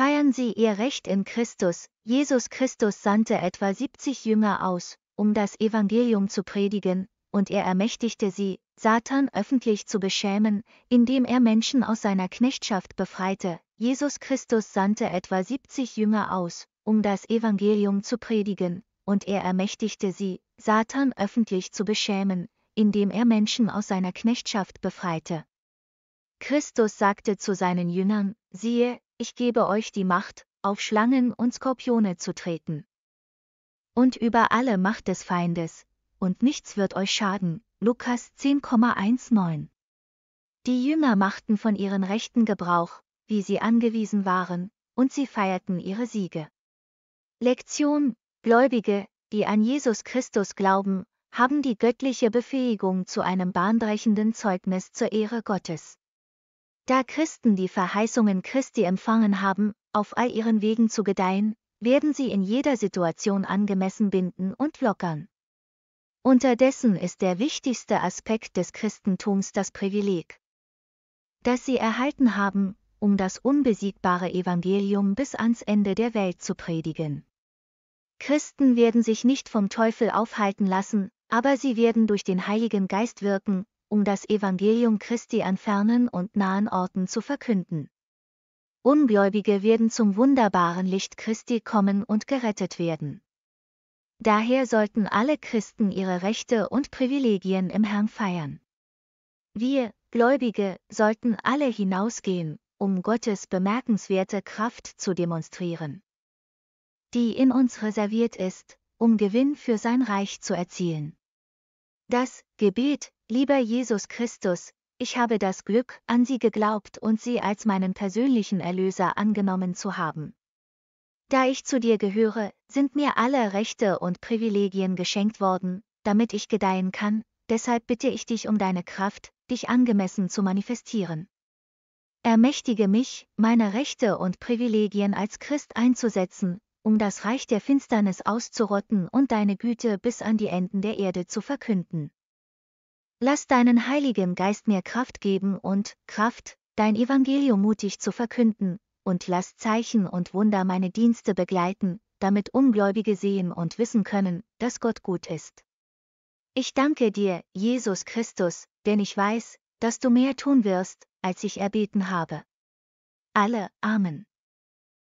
feiern sie ihr Recht in Christus. Jesus Christus sandte etwa 70 Jünger aus, um das Evangelium zu predigen, und er ermächtigte sie, Satan öffentlich zu beschämen, indem er Menschen aus seiner Knechtschaft befreite. Jesus Christus sandte etwa 70 Jünger aus, um das Evangelium zu predigen, und er ermächtigte sie, Satan öffentlich zu beschämen, indem er Menschen aus seiner Knechtschaft befreite. Christus sagte zu seinen Jüngern, siehe, ich gebe euch die Macht, auf Schlangen und Skorpione zu treten. Und über alle Macht des Feindes, und nichts wird euch schaden. Lukas 10,19 Die Jünger machten von ihren Rechten Gebrauch, wie sie angewiesen waren, und sie feierten ihre Siege. Lektion, Gläubige, die an Jesus Christus glauben, haben die göttliche Befähigung zu einem bahnbrechenden Zeugnis zur Ehre Gottes. Da Christen die Verheißungen Christi empfangen haben, auf all ihren Wegen zu gedeihen, werden sie in jeder Situation angemessen binden und lockern. Unterdessen ist der wichtigste Aspekt des Christentums das Privileg, das sie erhalten haben, um das unbesiegbare Evangelium bis ans Ende der Welt zu predigen. Christen werden sich nicht vom Teufel aufhalten lassen, aber sie werden durch den Heiligen Geist wirken, um das Evangelium Christi an fernen und nahen Orten zu verkünden. Ungläubige werden zum wunderbaren Licht Christi kommen und gerettet werden. Daher sollten alle Christen ihre Rechte und Privilegien im Herrn feiern. Wir, Gläubige, sollten alle hinausgehen, um Gottes bemerkenswerte Kraft zu demonstrieren, die in uns reserviert ist, um Gewinn für sein Reich zu erzielen. Das Gebet, lieber Jesus Christus, ich habe das Glück, an Sie geglaubt und Sie als meinen persönlichen Erlöser angenommen zu haben. Da ich zu dir gehöre, sind mir alle Rechte und Privilegien geschenkt worden, damit ich gedeihen kann, deshalb bitte ich dich um deine Kraft, dich angemessen zu manifestieren. Ermächtige mich, meine Rechte und Privilegien als Christ einzusetzen, um das Reich der Finsternis auszurotten und deine Güte bis an die Enden der Erde zu verkünden. Lass deinen Heiligen Geist mir Kraft geben und Kraft, dein Evangelium mutig zu verkünden, und lass Zeichen und Wunder meine Dienste begleiten, damit Ungläubige sehen und wissen können, dass Gott gut ist. Ich danke dir, Jesus Christus, denn ich weiß, dass du mehr tun wirst, als ich erbeten habe. Alle, Amen.